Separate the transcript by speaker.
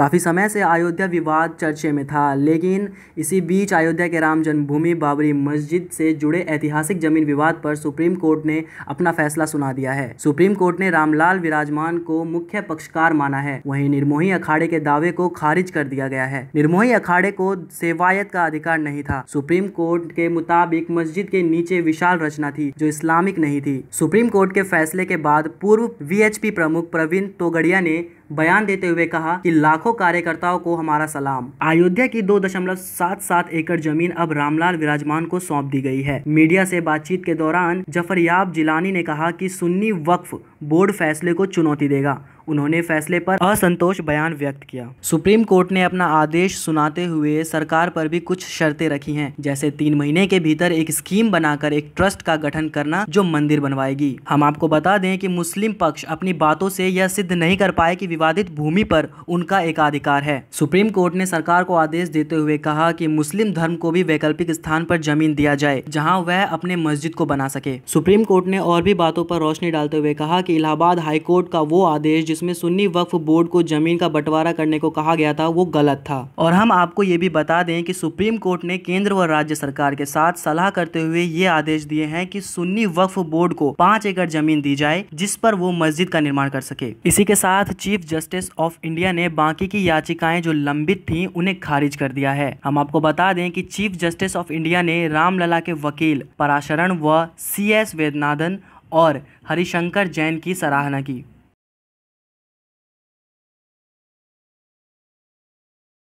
Speaker 1: काफ़ी समय से अयोध्या विवाद चर्चे में था लेकिन इसी बीच अयोध्या के राम जन्मभूमि बाबरी मस्जिद से जुड़े ऐतिहासिक जमीन विवाद पर सुप्रीम कोर्ट ने अपना फैसला सुना दिया है सुप्रीम कोर्ट ने रामलाल विराजमान को मुख्य पक्षकार माना है वहीं निर्मोही अखाड़े के दावे को खारिज कर दिया गया है निर्मोही अखाड़े को सेवायत का अधिकार नहीं था सुप्रीम कोर्ट के मुताबिक मस्जिद के नीचे विशाल रचना थी जो इस्लामिक नहीं थी सुप्रीम कोर्ट के फैसले के बाद पूर्व वी प्रमुख प्रवीण तोगड़िया ने बयान देते हुए कहा कि लाखों कार्यकर्ताओं को हमारा सलाम अयोध्या की दो दशमलव सात सात एकड़ जमीन अब रामलाल विराजमान को सौंप दी गई है मीडिया से बातचीत के दौरान जफरयाब जिलानी ने कहा कि सुन्नी वक्फ बोर्ड फैसले को चुनौती देगा उन्होंने फैसले पर असंतोष बयान व्यक्त किया सुप्रीम कोर्ट ने अपना आदेश सुनाते हुए सरकार पर भी कुछ शर्तें रखी हैं जैसे तीन महीने के भीतर एक स्कीम बनाकर एक ट्रस्ट का गठन करना जो मंदिर बनवाएगी हम आपको बता दें कि मुस्लिम पक्ष अपनी बातों से यह सिद्ध नहीं कर पाए कि विवादित भूमि पर उनका एकाधिकार है सुप्रीम कोर्ट ने सरकार को आदेश देते हुए कहा की मुस्लिम धर्म को भी वैकल्पिक स्थान पर जमीन दिया जाए जहाँ वह अपने मस्जिद को बना सके सुप्रीम कोर्ट ने और भी बातों पर रोशनी डालते हुए कहा कि इलाहाबाद हाईकोर्ट का वो आदेश जिसमें सुन्नी वक्फ बोर्ड को जमीन का बंटवारा करने को कहा गया था वो गलत था और हम आपको ये भी बता दें कि सुप्रीम कोर्ट ने केंद्र व राज्य सरकार के साथ सलाह करते हुए ये आदेश दिए हैं कि सुन्नी वक्फ बोर्ड को पाँच एकड़ जमीन दी जाए जिस पर वो मस्जिद का निर्माण कर सके इसी के साथ चीफ जस्टिस ऑफ इंडिया ने बाकी की याचिकाएं जो लंबित थी उन्हें खारिज कर दिया है हम आपको बता दें की चीफ जस्टिस ऑफ इंडिया ने रामलला के वकील पराशरण व सी एस वेदनाथन और हरिशंकर जैन
Speaker 2: की सराहना की